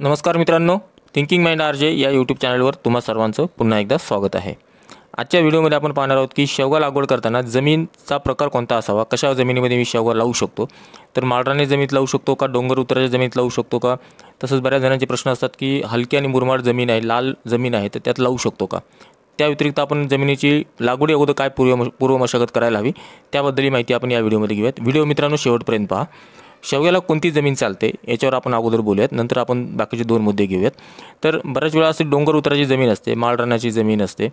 नमस्कार मित्रांनो thinking mind R J या यूट्यूब चॅनलवर तुम्हा सर्वांचं पुन्हा एकदा स्वागत आहे आजच्या व्हिडिओमध्ये आपण पाहणार आहोत की शेवगा लागवड करताना जमीनचा प्रकार कोणता असावा कशा जमिनीमध्ये मी शेवगा लावू शकतो तर माळराने जमीत लावू शकतो का डोंगर उतराच्या जमिनीत लावू शकतो का तसंच बऱ्याच जणांचे प्रश्न असतात की हलकी आणि मुरमाड जमीन आहे लाल जमीन आहे तर त्यात लावू शकतो का त्या व्यतिरिक्त आपण जमिनीची लागवडी अगोदर काय पूर्व पूर्व मशागत करायला हवी त्याबद्दलही माहिती आपण या व्हिडिओमध्ये घेऊयात व्हिडिओ मित्रांनो शेवटपर्यंत पहा शेवग्याला कोणती जमीन चालते याच्यावर आपण अगोदर बोलूयात नंतर आपण बाकीचे दोन मुद्दे घेऊयात तर बऱ्याच वेळा असे डोंगर उतराची जमीन असते माळरानाची जमीन असते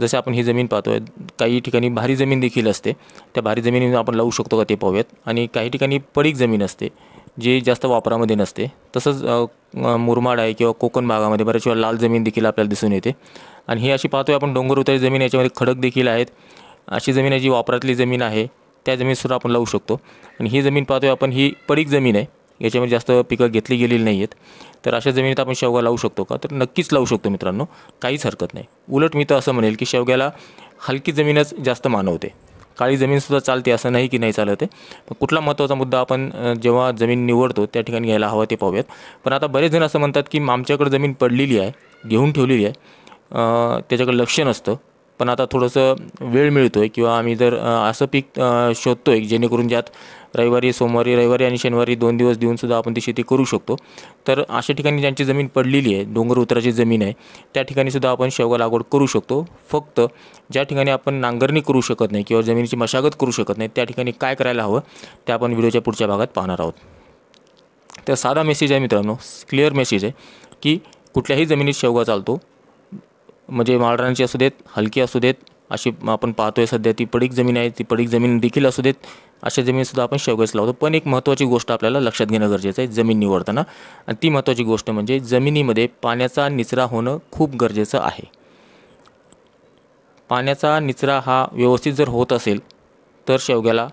जसे आपण ही जमीन पाहतोय काही ठिकाणी भारी जमीन देखील असते त्या भारी जमिनी आपण लावू शकतो का ते पाहूयात आणि काही ठिकाणी पडीक जमीन असते जे जास्त वापरामध्ये नसते तसंच मुरमाड आहे किंवा कोकण भागामध्ये बऱ्याच वेळा लाल जमीन देखील आपल्याला दिसून येते आणि ही अशी पाहतोय आपण डोंगर उतराची जमीन याच्यामध्ये खडक देखील आहेत अशी जमीन आहे जी वापरातली जमीन आहे त्या जमीनसुद्धा आपण लावू शकतो आणि ही जमीन पाहतोय आपण ही पडीक जमीन आहे याच्यामध्ये जास्त पिकं घेतली गेलेली नाही आहेत तर अशा जमिनीत आपण शेवगा लावू शकतो का तर नक्कीच लावू शकतो मित्रांनो काहीच हरकत नाही उलट मी तर असं म्हणेल की शेवग्याला हलकी जमीनच जास्त मानवते काळी जमीनसुद्धा चालते असं नाही की नाही चालवते पण कुठला महत्त्वाचा मुद्दा आपण जेव्हा जमीन निवडतो त्या ठिकाणी घ्यायला हवा ते पाहूयात पण आता बरेच जण असं म्हणतात की आमच्याकडे जमीन पडलेली आहे घेऊन ठेवलेली आहे त्याच्याकडे लक्ष नसतं पण आता थोडंसं वेळ मिळतो आहे किंवा आम्ही जर असं पीक शोधतो आहे जेणेकरून ज्यात रविवारी सोमवारी रविवारी आणि शनिवारी दोन दिवस देऊनसुद्धा आपण ती शेती करू शकतो तर अशा ठिकाणी ज्यांची जमीन पडलेली आहे डोंगर उतराची जमीन आहे त्या ठिकाणीसुद्धा आपण शेवगा लागवड करू शकतो फक्त ज्या ठिकाणी आपण नांगरणी करू शकत नाही किंवा जमिनीची मशागत करू शकत नाही त्या ठिकाणी काय करायला हवं ते आपण व्हिडिओच्या पुढच्या भागात पाहणार आहोत तर साधा मेसेज आहे मित्रांनो क्लिअर मेसेज आहे की कुठल्याही जमिनीत शेवगा चालतो म्हणजे माळरांची असू देत हलकी असू देत अशी आपण पाहतोय सध्या ती पडीक जमीन आहे ती पडीक जमीन देखील असू देत अशा जमीनसुद्धा आपण शेवग्याच लावतो पण एक महत्त्वाची गोष्ट आपल्याला लक्षात घेणं गरजेचं आहे जमीन निवडताना आणि ती महत्त्वाची गोष्ट म्हणजे जमिनीमध्ये पाण्याचा निचरा होणं खूप गरजेचं आहे पाण्याचा निचरा हा व्यवस्थित जर होत असेल तर शेवग्याला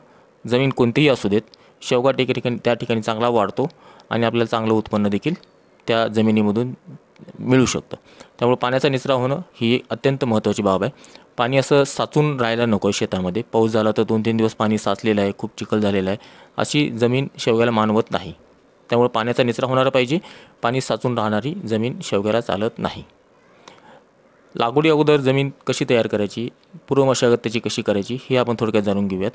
जमीन कोणतीही असू देत शेवगा ठिकाणी त्या ठिकाणी चांगला वाढतो आणि आपल्याला चांगलं उत्पन्न देखील त्या जमिनीमधून मिळू शकतं त्यामुळे पाण्याचा निचरा होणं ही अत्यंत महत्त्वाची बाब आहे पाणी असं साचून राहायला नको आहे शेतामध्ये पाऊस झाला तर दोन तीन दिवस पाणी साचलेलं आहे खूप चिखल झालेलं आहे अशी जमीन शेवग्याला मानवत नाही त्यामुळे पाण्याचा निचरा होणारा पाहिजे पाणी साचून राहणारी जमीन शेवग्याला चालत नाही लागवडी अगोदर जमीन कशी तयार करायची पूर्व मशागत त्याची कशी करायची हे आपण थोडक्यात जाणून घेऊयात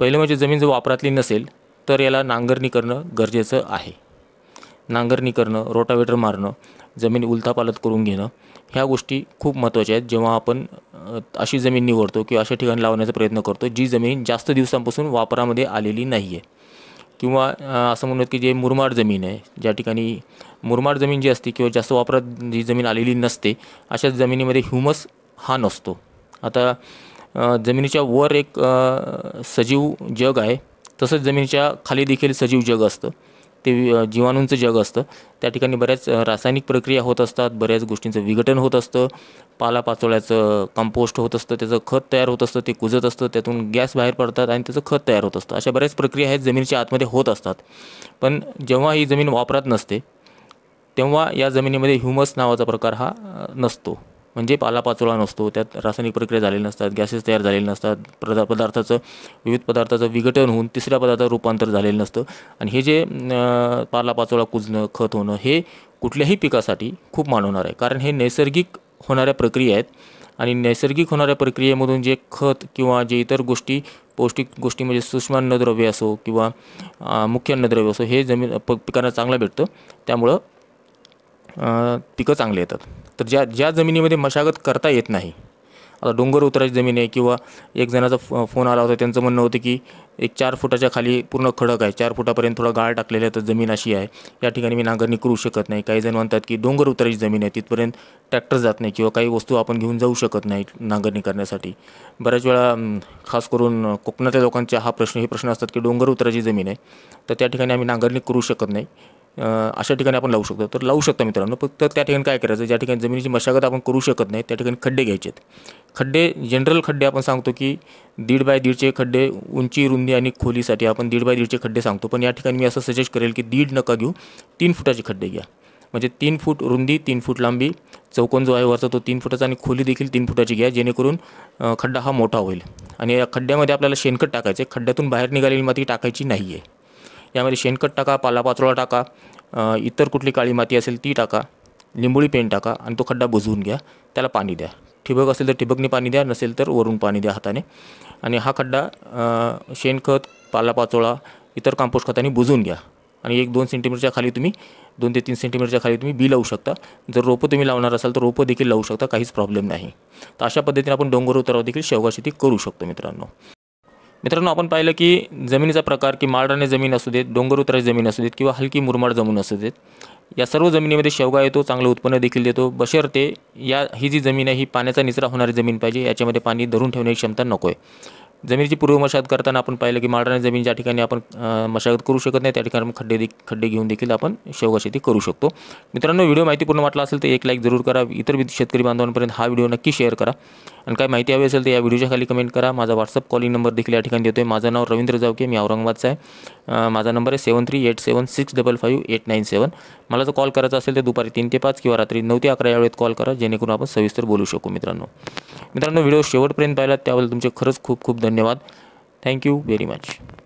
पहिलं म्हणजे जमीन जर वापरातली नसेल तर याला नांगरणी करणं गरजेचं आहे नांगरणी करणं रोटावेटर मारणं जमीन उलथापालत करून घेणं ह्या गोष्टी खूप महत्त्वाच्या आहेत जेव्हा आपण अशी जमीन निवडतो किंवा अशा ठिकाणी लावण्याचा प्रयत्न करतो जी जमीन जास्त दिवसांपासून वापरामध्ये आलेली नाही आहे किंवा असं म्हणत की जे मुरमाड जमीन आहे ज्या ठिकाणी मुरमाड जमीन जी असते किंवा जास्त वापरात जी जमीन आलेली नसते अशा जमिनीमध्ये ह्युमस हा नसतो आता जमिनीच्या वर एक सजीव जग आहे तसंच जमिनीच्या खाली देखील सजीव जग असतं ते जीवाणूंचं जग असतं त्या ठिकाणी बऱ्याच रासायनिक प्रक्रिया होत असतात बऱ्याच गोष्टींचं विघटन होत असतं पालापाचोळ्याचं कंपोस्ट होत असतं त्याचं खत तयार होत असतं ते कुजत असतं त्यातून गॅस बाहेर पडतात आणि त्याचं खत तयार होत असतं अशा बऱ्याच प्रक्रिया आहेत जमिनीच्या आतमध्ये होत असतात पण जेव्हा ही जमीन वापरात नसते तेव्हा या जमिनीमध्ये ह्युमस नावाचा प्रकार हा नसतो म्हणजे पालापाचोळा नसतो त्यात रासायनिक प्रक्रिया झालेली नसतात गॅसेस तयार झालेले नसतात पदा पदार्थाचं विविध पदार्थाचं विघटन होऊन तिसऱ्या पदार्थात रूपांतर झालेलं नसतं आणि हे जे पालापाचोळा कुजणं खत होणं हे कुठल्याही पिकासाठी खूप मानवणार आहे कारण हे नैसर्गिक होणाऱ्या प्रक्रिया आहेत आणि नैसर्गिक होणाऱ्या प्रक्रियेमधून जे खत किंवा जे इतर गोष्टी पौष्टिक गोष्टी म्हणजे सूक्ष्म अन्नद्रव्य असो किंवा मुख्य अन्नद्रव्य असो हे जमीन प पिकांना चांगलं भेटतं त्यामुळं पिकं चांगले येतात तर ज्या ज्या जमिनीमध्ये मशागत करता येत नाही आता डोंगर उतरायची जमीन आहे किंवा एक जणाचा फोन आला होता त्यांचं म्हणणं होतं की एक चार फुटाच्या खाली पूर्ण खडक आहे चार फुटापर्यंत थोडा गाळ टाकलेला तर जमीन अशी आहे या ठिकाणी मी नांगरणी करू शकत नाही काही जण म्हणतात की डोंगर उतरायची जमीन आहे तिथपर्यंत ट्रॅक्टर जात नाही किंवा काही वस्तू आपण घेऊन जाऊ शकत नाही नांगरणी करण्यासाठी बऱ्याच वेळा खास करून कोकणातल्या लोकांचे हा प्रश्न हे प्रश्न असतात की डोंगर उतरायची जमीन आहे तर त्या ठिकाणी आम्ही नांगरणी करू शकत नाही अशा ठिकाणी आपण लावू शकतो तर लावू शकता मित्रांनो फक्त त्या ठिकाणी काय करायचं ज्या ठिकाणी जमिनीची मशागत आपण करू शकत नाही त्या ठिकाणी खड्डे घ्यायचे आहेत खड्डे जनरल खड्डे आपण सांगतो की दीड बाय दीडचे खड्डे उंची रुंदी आणि खोलीसाठी आपण दीड बाय दीडचे खड्डे सांगतो पण या ठिकाणी मी असं सजेस्ट करेल की दीड नका घेऊ तीन फुटाचे खड्डे घ्या म्हणजे तीन फूट रुंदी तीन फूट लांबी चौकोन जो आहे वरचा तो तीन फुटाचा आणि खोली देखील तीन फुटाची घ्या जेणेकरून खड्डा हा मोठा होईल आणि या खड्ड्यामध्ये आपल्याला शेणखत टाकायचं आहे खड्ड्यातून बाहेर निघालेली माती टाकायची नाही आहे यामध्ये शेणखत टाका पालापाचोळा टाका इतर कुठली काळी माती असेल ती टाका लिंबोळी पेंट टाका आणि तो खड्डा बुजवून घ्या त्याला पाणी द्या ठिबक असेल तर ठिबकने पाणी द्या नसेल तर वरून पाणी द्या हाताने आणि हा खड्डा शेणखत पालापाचोळा इतर कांपोस्ट खताने बुजून घ्या आणि एक दोन सेंटीमीटरच्या खाली तुम्ही दोन ते तीन सेंटीमीटरच्या खाली तुम्ही बी लावू शकता जर रोपं तुम्ही लावणार असाल तर रोपं देखील लावू शकता काहीच प्रॉब्लेम नाही तर अशा पद्धतीने आपण डोंगर उतरावर देखील शेवगा शेती करू शकतो मित्रांनो मित्रांनो आपण पाहिलं की जमिनीचा प्रकार की माळराने जमीन असू देत डोंगर उतराची जमीन असू देत किंवा हलकी मुरमाड जमीन असू देत या सर्व जमिनीमध्ये शेवगा येतो चांगलं उत्पन्न देखील देतो बशर ते या ही जी जमीन आहे ही पाण्याचा निचरा होणारी जमीन पाहिजे याच्यामध्ये पाणी धरून ठेवण्याची क्षमता नको आहे जमिनीची पूर्व मशागत करताना आपण पाहिलं की माळराने जमीन ज्या ठिकाणी आपण मशागत करू शकत नाही त्या ठिकाणी खड्डे दे खड्डे घेऊन देखील आपण शेवगा शेती करू शकतो मित्रांनो व्हिडिओ माहितीपूर्ण वाटला असेल तर एक लाईक जरूर करा इतर शेतकरी बांधवांपर्यंत हा व्हिडिओ नक्की शेअर करा आणि काय माहिती हवी असेल तर या व्हिडिओच्या खाली कमेंट करा माझा व्हॉट्सअप कॉलिंग नंबर देखील या ठिकाणी देतो आहे माझं नाव रवींद्र जावके मी औरंगाबादचा आहे माझा नंबर आहे seven three eight six double five eight nine seven मला जर कॉल करायचा असेल तर दुपारी तीन ते पाच किंवा रात्री नऊ ते अकरा या वेळेत कॉल करा जेणेकरून आपण सविस्तर बोलू शकू मित्रांनो मित्रांनो व्हिडिओ शेवटपर्यंत पाहिलात त्याबद्दल तुमचे खरंच खूप खूप धन्यवाद थँक्यू व्हेरी मच